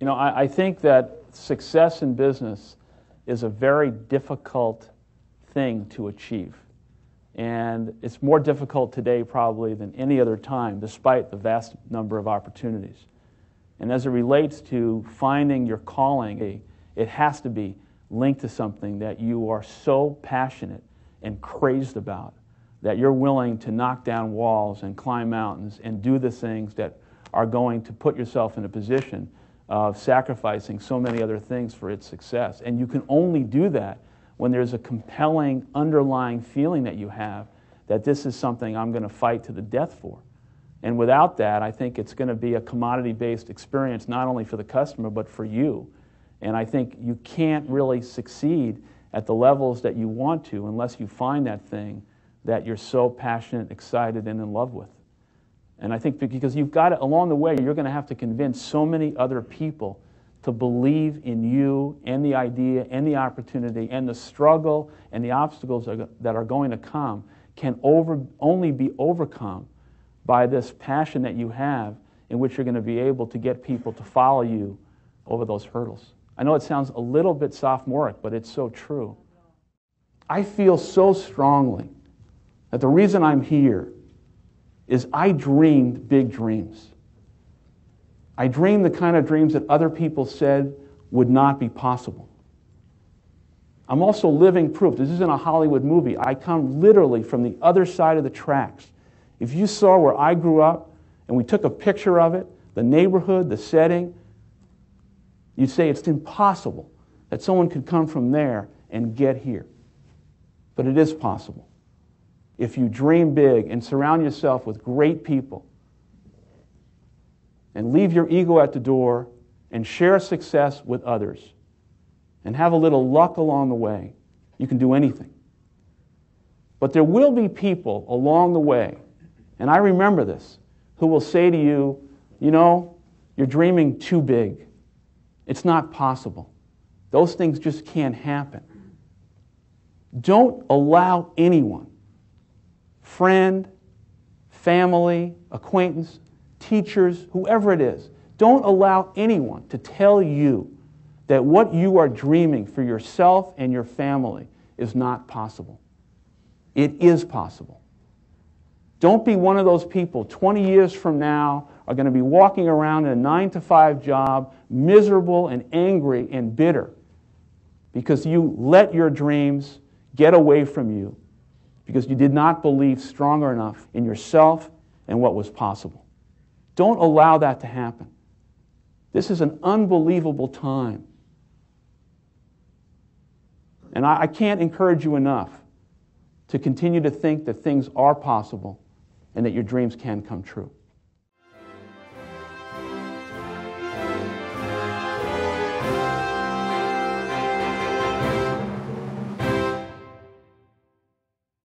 You know, I, I think that success in business is a very difficult thing to achieve. And it's more difficult today, probably, than any other time, despite the vast number of opportunities. And as it relates to finding your calling, it has to be linked to something that you are so passionate and crazed about that you're willing to knock down walls and climb mountains and do the things that are going to put yourself in a position of sacrificing so many other things for its success. And you can only do that when there's a compelling underlying feeling that you have that this is something I'm going to fight to the death for. And without that, I think it's going to be a commodity based experience, not only for the customer, but for you. And I think you can't really succeed at the levels that you want to unless you find that thing that you're so passionate, excited, and in love with. And I think because you've got it along the way, you're going to have to convince so many other people to believe in you and the idea and the opportunity and the struggle and the obstacles that are going to come can over, only be overcome by this passion that you have in which you're going to be able to get people to follow you over those hurdles. I know it sounds a little bit sophomoric, but it's so true. I feel so strongly that the reason I'm here is I dreamed big dreams. I dreamed the kind of dreams that other people said would not be possible. I'm also living proof. This isn't a Hollywood movie. I come literally from the other side of the tracks. If you saw where I grew up and we took a picture of it, the neighborhood, the setting, you'd say it's impossible that someone could come from there and get here. But it is possible if you dream big and surround yourself with great people and leave your ego at the door and share success with others and have a little luck along the way, you can do anything. But there will be people along the way, and I remember this, who will say to you, You know, you're dreaming too big. It's not possible. Those things just can't happen. Don't allow anyone friend, family, acquaintance, teachers, whoever it is. Don't allow anyone to tell you that what you are dreaming for yourself and your family is not possible. It is possible. Don't be one of those people 20 years from now are going to be walking around in a nine to five job, miserable and angry and bitter because you let your dreams get away from you because you did not believe stronger enough in yourself and what was possible. Don't allow that to happen. This is an unbelievable time. And I, I can't encourage you enough to continue to think that things are possible and that your dreams can come true.